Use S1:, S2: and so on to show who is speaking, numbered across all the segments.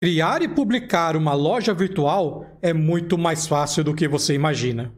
S1: Criar e publicar uma loja virtual é muito mais fácil do que você imagina.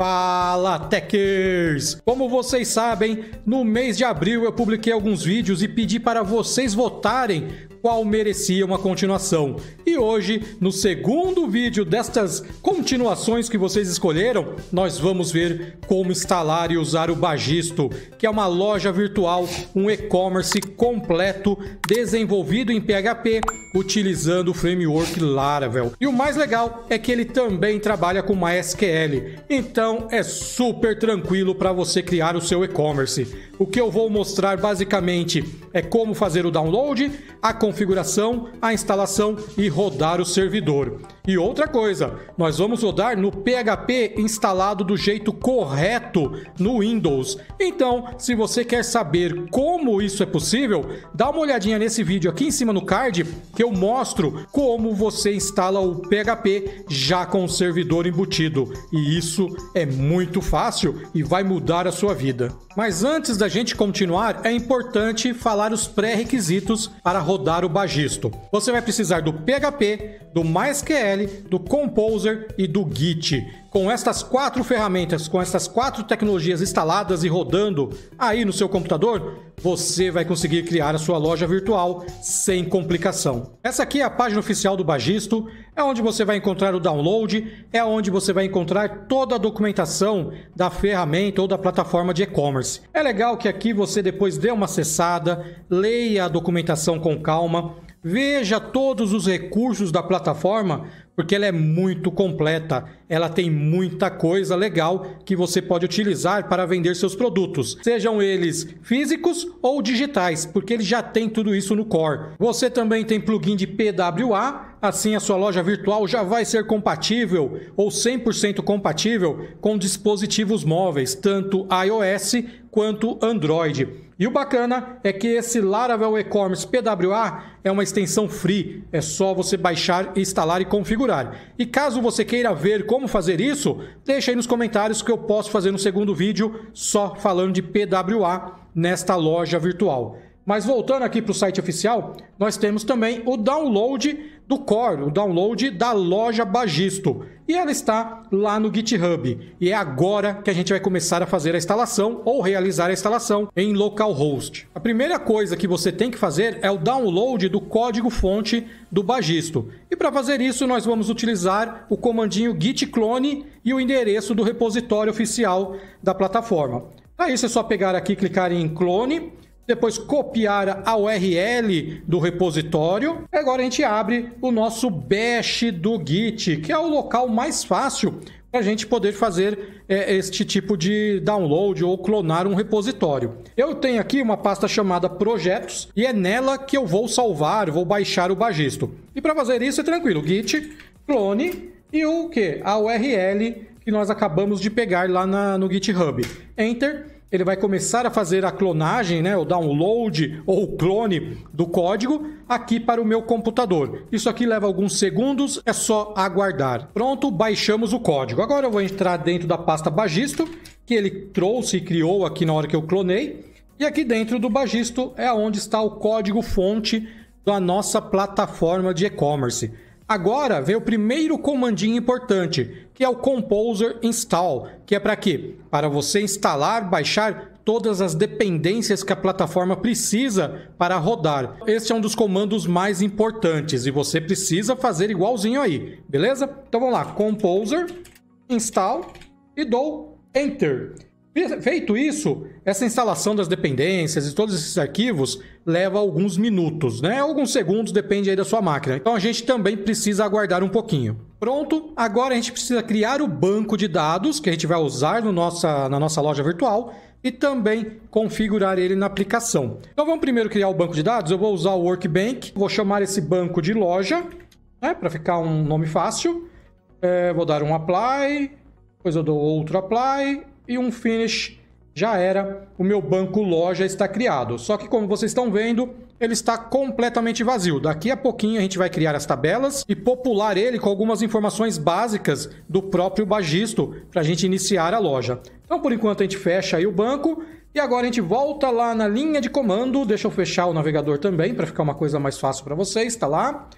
S1: Fala Techers! Como vocês sabem, no mês de abril eu publiquei alguns vídeos e pedi para vocês votarem qual merecia uma continuação. E hoje, no segundo vídeo destas continuações que vocês escolheram, nós vamos ver como instalar e usar o Bagisto, que é uma loja virtual, um e-commerce completo desenvolvido em PHP utilizando o framework Laravel. E o mais legal é que ele também trabalha com MySQL, então é super tranquilo para você criar o seu e-commerce. O que eu vou mostrar basicamente é como fazer o download, a configuração, a instalação e rodar o servidor. E outra coisa, nós vamos rodar no PHP instalado do jeito correto no Windows. Então, se você quer saber como isso é possível, dá uma olhadinha nesse vídeo aqui em cima no card que eu mostro como você instala o PHP já com o servidor embutido. E isso é muito fácil e vai mudar a sua vida. Mas antes da gente continuar, é importante falar os pré-requisitos para rodar o Bagisto. Você vai precisar do PHP, do MySQL do Composer e do Git. Com estas quatro ferramentas, com estas quatro tecnologias instaladas e rodando aí no seu computador, você vai conseguir criar a sua loja virtual sem complicação. Essa aqui é a página oficial do Bagisto, é onde você vai encontrar o download, é onde você vai encontrar toda a documentação da ferramenta ou da plataforma de e-commerce. É legal que aqui você depois dê uma acessada, leia a documentação com calma, veja todos os recursos da plataforma porque ela é muito completa. Ela tem muita coisa legal que você pode utilizar para vender seus produtos, sejam eles físicos ou digitais, porque ele já tem tudo isso no core. Você também tem plugin de PWA, assim a sua loja virtual já vai ser compatível ou 100% compatível com dispositivos móveis, tanto iOS quanto Android. E o bacana é que esse Laravel E-Commerce PWA é uma extensão free, é só você baixar, instalar e configurar. E caso você queira ver como fazer isso, deixa aí nos comentários que eu posso fazer um segundo vídeo só falando de PWA nesta loja virtual. Mas voltando aqui para o site oficial, nós temos também o download do Core, o download da loja Bagisto. E ela está lá no GitHub. E é agora que a gente vai começar a fazer a instalação ou realizar a instalação em localhost. A primeira coisa que você tem que fazer é o download do código-fonte do Bagisto. E para fazer isso, nós vamos utilizar o comandinho git clone e o endereço do repositório oficial da plataforma. Aí é só pegar aqui, clicar em clone depois copiar a URL do repositório. Agora a gente abre o nosso bash do Git, que é o local mais fácil para a gente poder fazer é, este tipo de download ou clonar um repositório. Eu tenho aqui uma pasta chamada projetos e é nela que eu vou salvar, vou baixar o Bagisto. E para fazer isso é tranquilo, git clone e o que? A URL que nós acabamos de pegar lá na, no GitHub. Enter ele vai começar a fazer a clonagem, né, o download ou o clone do código aqui para o meu computador. Isso aqui leva alguns segundos, é só aguardar. Pronto, baixamos o código. Agora eu vou entrar dentro da pasta Bagisto, que ele trouxe e criou aqui na hora que eu clonei. E aqui dentro do Bagisto é onde está o código fonte da nossa plataforma de e-commerce. Agora vem o primeiro comandinho importante, que é o Composer Install, que é para quê? Para você instalar, baixar todas as dependências que a plataforma precisa para rodar. Esse é um dos comandos mais importantes e você precisa fazer igualzinho aí, beleza? Então vamos lá, Composer, Install e dou Enter. Feito isso, essa instalação das dependências e todos esses arquivos leva alguns minutos, né? Alguns segundos, depende aí da sua máquina. Então a gente também precisa aguardar um pouquinho. Pronto, agora a gente precisa criar o banco de dados que a gente vai usar no nossa, na nossa loja virtual e também configurar ele na aplicação. Então vamos primeiro criar o banco de dados. Eu vou usar o Workbank, vou chamar esse banco de loja, né? Para ficar um nome fácil. É, vou dar um apply, depois eu dou outro apply e um finish, já era, o meu banco loja está criado. Só que como vocês estão vendo, ele está completamente vazio. Daqui a pouquinho a gente vai criar as tabelas e popular ele com algumas informações básicas do próprio Bagisto para a gente iniciar a loja. Então por enquanto a gente fecha aí o banco e agora a gente volta lá na linha de comando. Deixa eu fechar o navegador também para ficar uma coisa mais fácil para vocês, tá lá?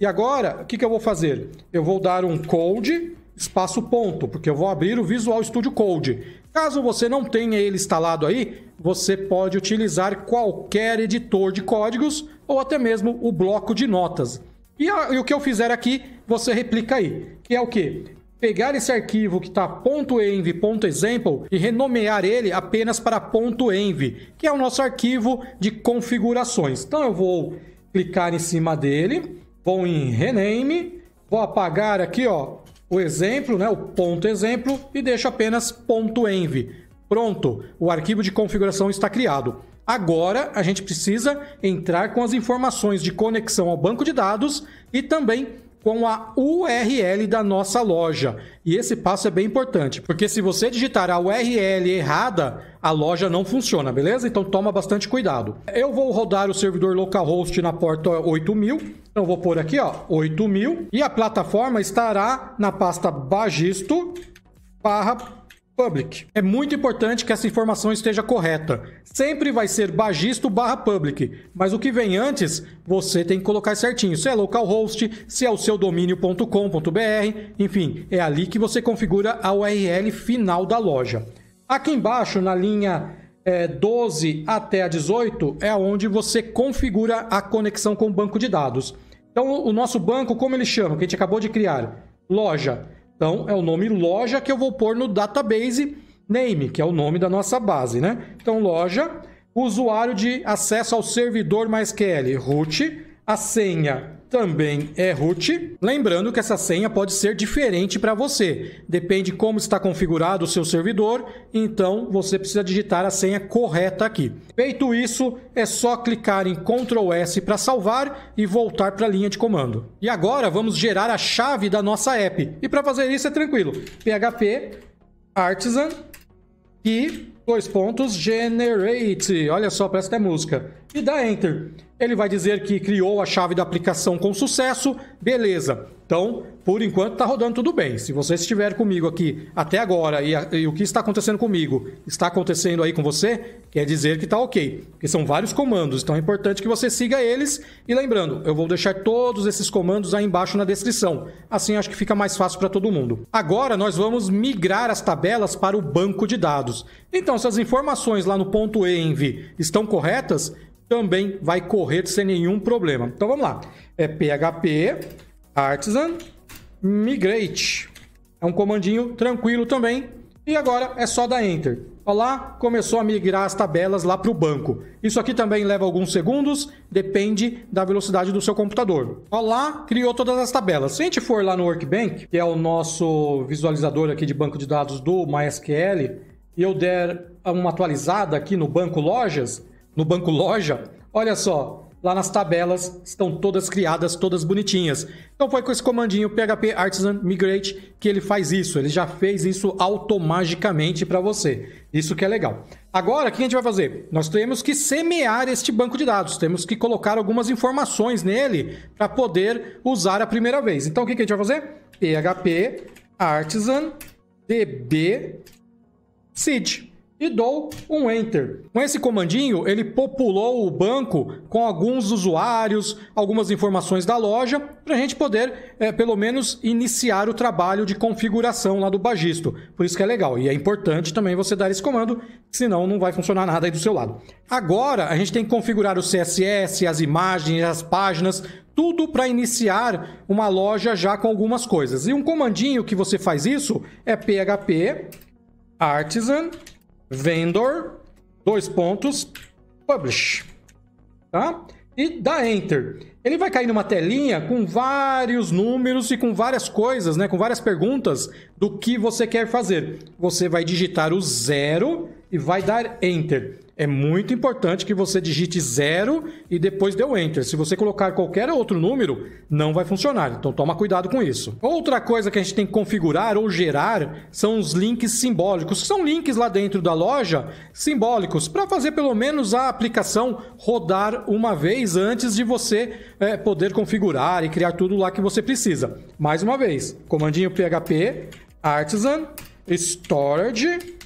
S1: E agora, o que, que eu vou fazer? Eu vou dar um code espaço ponto, porque eu vou abrir o Visual Studio Code. Caso você não tenha ele instalado aí, você pode utilizar qualquer editor de códigos ou até mesmo o bloco de notas. E, a, e o que eu fizer aqui, você replica aí, que é o que? Pegar esse arquivo que está .env.example e renomear ele apenas para .env, que é o nosso arquivo de configurações. Então eu vou clicar em cima dele, vou em rename, vou apagar aqui ó, o exemplo, né, o ponto exemplo, e deixo apenas ponto .env. Pronto, o arquivo de configuração está criado. Agora a gente precisa entrar com as informações de conexão ao banco de dados e também com a URL da nossa loja. E esse passo é bem importante, porque se você digitar a URL errada, a loja não funciona, beleza? Então toma bastante cuidado. Eu vou rodar o servidor localhost na porta 8000. Então vou pôr aqui, ó, 8000 e a plataforma estará na pasta Bagisto public. É muito importante que essa informação esteja correta. Sempre vai ser bagisto barra public, mas o que vem antes, você tem que colocar certinho. Se é localhost, se é o seu domínio.com.br, enfim, é ali que você configura a URL final da loja. Aqui embaixo, na linha é, 12 até a 18, é onde você configura a conexão com o banco de dados. Então, o nosso banco, como ele chama, que a gente acabou de criar? Loja então é o nome loja que eu vou pôr no database name, que é o nome da nossa base, né? Então loja, usuário de acesso ao servidor MySQL, root, a senha também é root. Lembrando que essa senha pode ser diferente para você, depende como está configurado o seu servidor, então você precisa digitar a senha correta aqui. Feito isso, é só clicar em Ctrl S para salvar e voltar para a linha de comando. E agora vamos gerar a chave da nossa app. E para fazer isso é tranquilo. PHP artisan e dois pontos generate. Olha só, parece até música e dá Enter. Ele vai dizer que criou a chave da aplicação com sucesso, beleza. Então, por enquanto está rodando tudo bem. Se você estiver comigo aqui até agora e, a, e, o que está acontecendo comigo está acontecendo aí com você, quer dizer que está ok. Porque são vários comandos, então é importante que você siga eles. E lembrando, eu vou deixar todos esses comandos aí embaixo na descrição. Assim acho que fica mais fácil para todo mundo. Agora nós vamos migrar as tabelas para o banco de dados. Então, se as informações lá no ponto .env estão corretas, também vai correr sem nenhum problema. Então vamos lá. É PHP artisan migrate. É um comandinho tranquilo também. E agora é só dar enter. Olha lá, começou a migrar as tabelas lá para o banco. Isso aqui também leva alguns segundos, depende da velocidade do seu computador. Olha lá, criou todas as tabelas. Se a gente for lá no Workbank, que é o nosso visualizador aqui de banco de dados do MySQL, e eu der uma atualizada aqui no banco lojas, no banco loja, olha só, lá nas tabelas estão todas criadas, todas bonitinhas. Então foi com esse comandinho PHP Artisan Migrate que ele faz isso. Ele já fez isso automaticamente para você. Isso que é legal. Agora, o que a gente vai fazer? Nós temos que semear este banco de dados, temos que colocar algumas informações nele para poder usar a primeira vez. Então, o que a gente vai fazer? PHP Artisan DB Seed e dou um Enter. Com esse comandinho, ele populou o banco com alguns usuários, algumas informações da loja, para a gente poder, é, pelo menos, iniciar o trabalho de configuração lá do Bagisto. Por isso que é legal. E é importante também você dar esse comando, senão não vai funcionar nada aí do seu lado. Agora, a gente tem que configurar o CSS, as imagens, as páginas, tudo para iniciar uma loja já com algumas coisas. E um comandinho que você faz isso é php artisan vendor, dois pontos, publish, tá? E dá enter. Ele vai cair numa telinha com vários números e com várias coisas, né? Com várias perguntas do que você quer fazer. Você vai digitar o zero e vai dar Enter. É muito importante que você digite zero e depois dê o Enter. Se você colocar qualquer outro número, não vai funcionar. Então toma cuidado com isso. Outra coisa que a gente tem que configurar ou gerar são os links simbólicos. São links lá dentro da loja simbólicos para fazer pelo menos a aplicação rodar uma vez antes de você é, poder configurar e criar tudo lá que você precisa. Mais uma vez, comandinho PHP, artisan, storage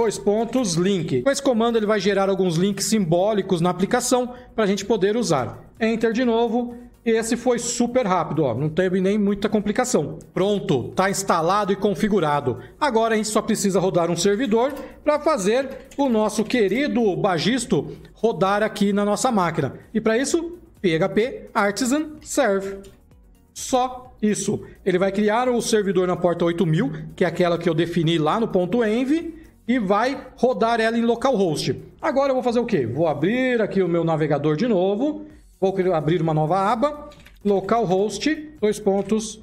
S1: dois pontos, link. Com esse comando ele vai gerar alguns links simbólicos na aplicação para a gente poder usar. Enter de novo. Esse foi super rápido, ó. não teve nem muita complicação. Pronto, está instalado e configurado. Agora a gente só precisa rodar um servidor para fazer o nosso querido Bagisto rodar aqui na nossa máquina. E para isso, PHP Artisan Serve. Só isso. Ele vai criar o servidor na porta 8000, que é aquela que eu defini lá no ponto .env, e vai rodar ela em localhost. Agora eu vou fazer o quê? Vou abrir aqui o meu navegador de novo, vou abrir uma nova aba, localhost, dois pontos,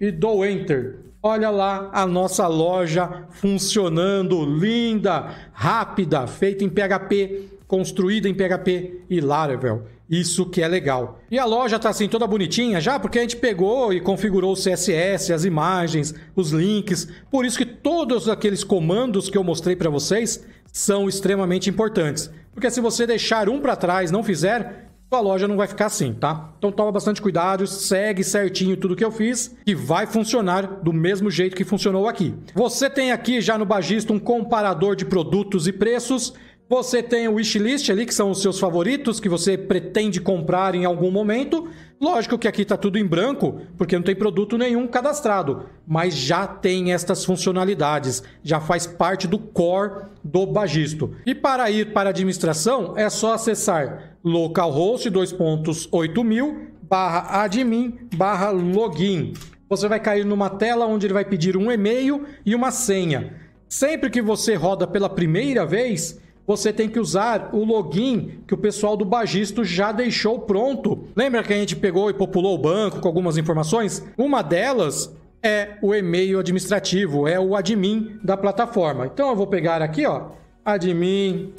S1: e dou enter. Olha lá a nossa loja funcionando, linda, rápida, feita em PHP, construída em PHP e Laravel. Isso que é legal. E a loja tá assim toda bonitinha já, porque a gente pegou e configurou o CSS, as imagens, os links. Por isso que todos aqueles comandos que eu mostrei para vocês são extremamente importantes. Porque se você deixar um para trás, não fizer, sua loja não vai ficar assim, tá? Então toma bastante cuidado, segue certinho tudo que eu fiz e vai funcionar do mesmo jeito que funcionou aqui. Você tem aqui já no Bagista um comparador de produtos e preços. Você tem o wishlist ali, que são os seus favoritos, que você pretende comprar em algum momento. Lógico que aqui está tudo em branco, porque não tem produto nenhum cadastrado, mas já tem estas funcionalidades, já faz parte do core do Bagisto. E para ir para a administração, é só acessar localhost 2.8000 barra admin barra login. Você vai cair numa tela onde ele vai pedir um e-mail e uma senha. Sempre que você roda pela primeira vez, você tem que usar o login que o pessoal do Bagisto já deixou pronto. Lembra que a gente pegou e populou o banco com algumas informações? Uma delas é o e-mail administrativo, é o admin da plataforma. Então eu vou pegar aqui, ó, admin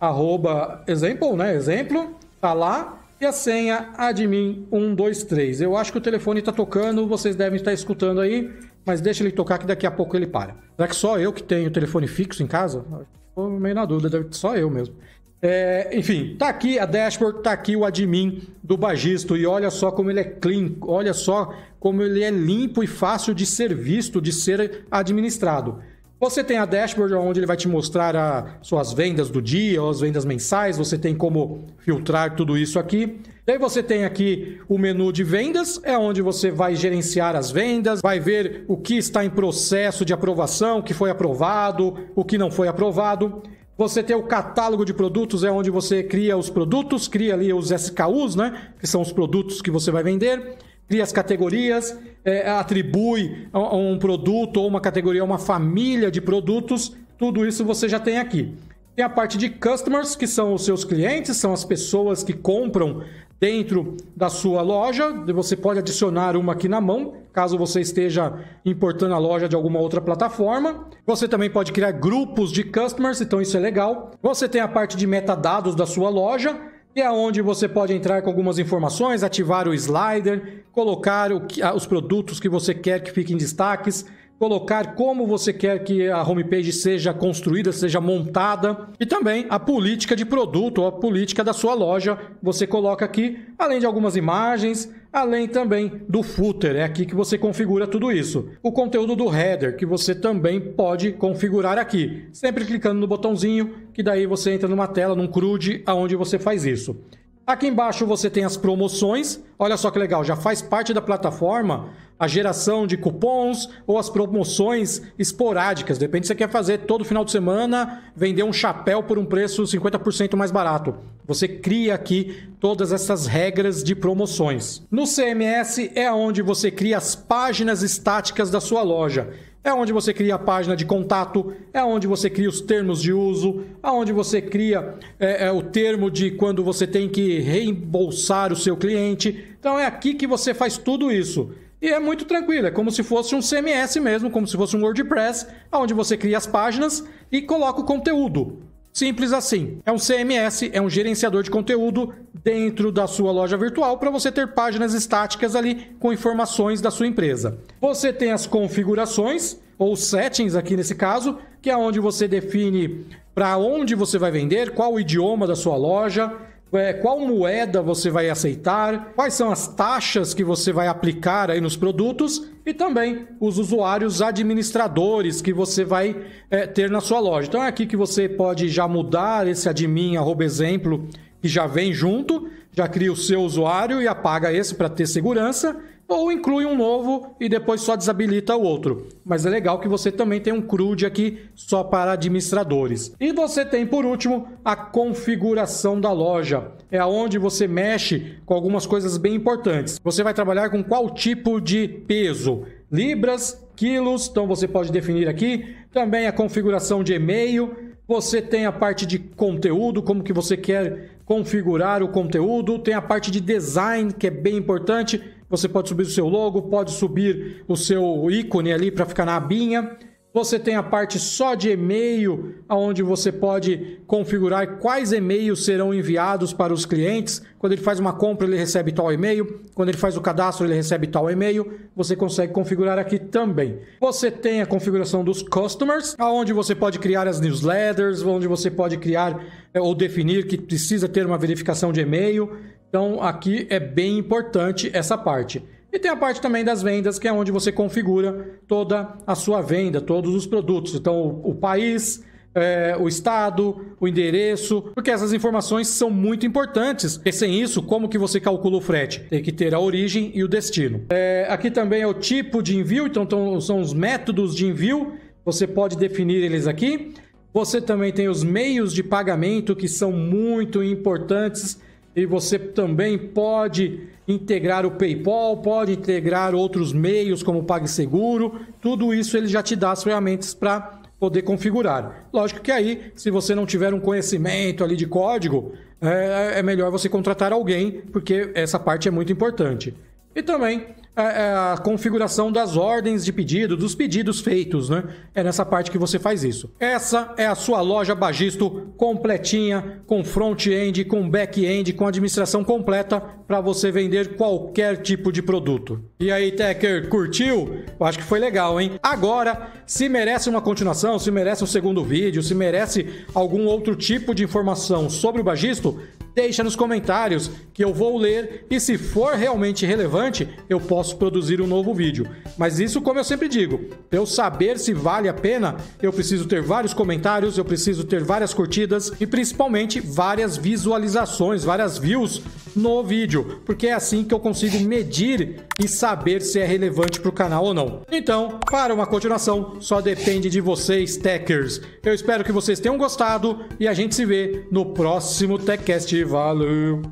S1: arroba exemplo, né? Exemplo, tá lá. E a senha admin 123. Eu acho que o telefone está tocando, vocês devem estar escutando aí, mas deixa ele tocar que daqui a pouco ele para. Será que só eu que tenho telefone fixo em casa? Tô meio na dúvida, só eu mesmo. É, enfim, tá aqui a dashboard, tá aqui o admin do Bagisto e olha só como ele é clean, olha só como ele é limpo e fácil de ser visto, de ser administrado. Você tem a dashboard onde ele vai te mostrar as suas vendas do dia, as vendas mensais, você tem como filtrar tudo isso aqui. E aí você tem aqui o menu de vendas, é onde você vai gerenciar as vendas, vai ver o que está em processo de aprovação, o que foi aprovado, o que não foi aprovado. Você tem o catálogo de produtos, é onde você cria os produtos, cria ali os SKUs, né? Que são os produtos que você vai vender cria as categorias, é, atribui a, um produto ou uma categoria, uma família de produtos, tudo isso você já tem aqui. Tem a parte de customers, que são os seus clientes, são as pessoas que compram dentro da sua loja. Você pode adicionar uma aqui na mão, caso você esteja importando a loja de alguma outra plataforma. Você também pode criar grupos de customers, então isso é legal. Você tem a parte de metadados da sua loja e é onde você pode entrar com algumas informações, ativar o slider, colocar o, ah, os produtos que você quer que fiquem em destaques, colocar como você quer que a homepage seja construída, seja montada e também a política de produto ou a política da sua loja. Você coloca aqui, além de algumas imagens, além também do footer, é aqui que você configura tudo isso. O conteúdo do header que você também pode configurar aqui, sempre clicando no botãozinho, que daí você entra numa tela, num CRUD, aonde você faz isso. Aqui embaixo você tem as promoções. Olha só que legal, já faz parte da plataforma a geração de cupons ou as promoções esporádicas. Depende se você quer fazer todo final de semana, vender um chapéu por um preço 50% mais barato. Você cria aqui todas essas regras de promoções. No CMS é onde você cria as páginas estáticas da sua loja é onde você cria a página de contato, é onde você cria os termos de uso, aonde é você cria é, é, o termo de quando você tem que reembolsar o seu cliente. Então é aqui que você faz tudo isso. E é muito tranquilo, é como se fosse um CMS mesmo, como se fosse um WordPress, aonde você cria as páginas e coloca o conteúdo. Simples assim. É um CMS, é um gerenciador de conteúdo dentro da sua loja virtual para você ter páginas estáticas ali com informações da sua empresa. Você tem as configurações ou settings aqui nesse caso, que é onde você define para onde você vai vender, qual o idioma da sua loja, é, qual moeda você vai aceitar, quais são as taxas que você vai aplicar aí nos produtos e também os usuários administradores que você vai é, ter na sua loja. Então é aqui que você pode já mudar esse admin, arroba exemplo, que já vem junto, já cria o seu usuário e apaga esse para ter segurança ou inclui um novo e depois só desabilita o outro. Mas é legal que você também tem um CRUD aqui só para administradores. E você tem, por último, a configuração da loja. É aonde você mexe com algumas coisas bem importantes. Você vai trabalhar com qual tipo de peso? Libras, quilos, então você pode definir aqui. Também a configuração de e-mail. Você tem a parte de conteúdo, como que você quer configurar o conteúdo. Tem a parte de design, que é bem importante você pode subir o seu logo, pode subir o seu ícone ali para ficar na abinha. Você tem a parte só de e-mail, onde você pode configurar quais e-mails serão enviados para os clientes. Quando ele faz uma compra, ele recebe tal e-mail. Quando ele faz o cadastro, ele recebe tal e-mail. Você consegue configurar aqui também. Você tem a configuração dos customers, onde você pode criar as newsletters, onde você pode criar eh, ou definir que precisa ter uma verificação de e-mail. Então aqui é bem importante essa parte. E tem a parte também das vendas, que é onde você configura toda a sua venda, todos os produtos. Então o, país, é, o estado, o endereço, porque essas informações são muito importantes. E sem isso, como que você calcula o frete? Tem que ter a origem e o destino. É, aqui também é o tipo de envio, então são os métodos de envio. Você pode definir eles aqui. Você também tem os meios de pagamento que são muito importantes e você também pode integrar o PayPal, pode integrar outros meios como o PagSeguro. Tudo isso ele já te dá as ferramentas para poder configurar. Lógico que aí, se você não tiver um conhecimento ali de código, é, é melhor você contratar alguém, porque essa parte é muito importante. E também a, é, é a, configuração das ordens de pedido, dos pedidos feitos, né? É nessa parte que você faz isso. Essa é a sua loja Bagisto completinha, com front-end, com back-end, com administração completa para você vender qualquer tipo de produto. E aí, Tecker, curtiu? Eu acho que foi legal, hein? Agora, se merece uma continuação, se merece um segundo vídeo, se merece algum outro tipo de informação sobre o Bagisto, Deixa nos comentários que eu vou ler e se for realmente relevante, eu posso produzir um novo vídeo. Mas isso, como eu sempre digo, para eu saber se vale a pena, eu preciso ter vários comentários, eu preciso ter várias curtidas e principalmente várias visualizações, várias views no vídeo, porque é assim que eu consigo medir e saber se é relevante para o canal ou não. Então, para uma continuação, só depende de vocês, techers. Eu espero que vocês tenham gostado e a gente se vê no próximo TechCast. Valeu!